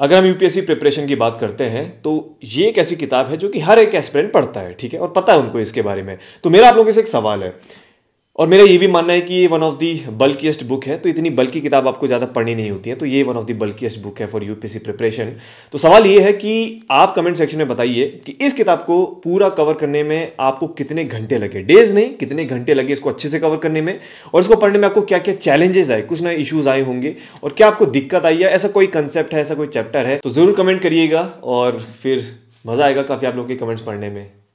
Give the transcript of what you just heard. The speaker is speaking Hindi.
अगर हम यूपीएससी प्रिपरेशन की बात करते हैं तो ये एक ऐसी किताब है जो कि हर एक एस्पिरेंट पढ़ता है ठीक है और पता है उनको इसके बारे में तो मेरा आप लोगों से एक सवाल है और मेरा ये भी मानना है कि ये one of the bulkiest book है तो इतनी बल्कि किताब आपको ज़्यादा पढ़नी नहीं होती है तो ये one of the bulkiest book है फॉर यूपीसी प्रिपरेशन तो सवाल ये है कि आप कमेंट सेक्शन में बताइए कि इस किताब को पूरा कवर करने में आपको कितने घंटे लगे डेज नहीं कितने घंटे लगे इसको अच्छे से कवर करने में और इसको पढ़ने में आपको क्या क्या चैलेंजेस आए कुछ नए इशूज़ आए होंगे और क्या आपको दिक्कत आई है ऐसा कोई कंसेप्ट है ऐसा कोई चैप्टर है तो ज़रूर कमेंट करिएगा और फिर मज़ा आएगा काफ़ी आप लोग के कमेंट्स पढ़ने में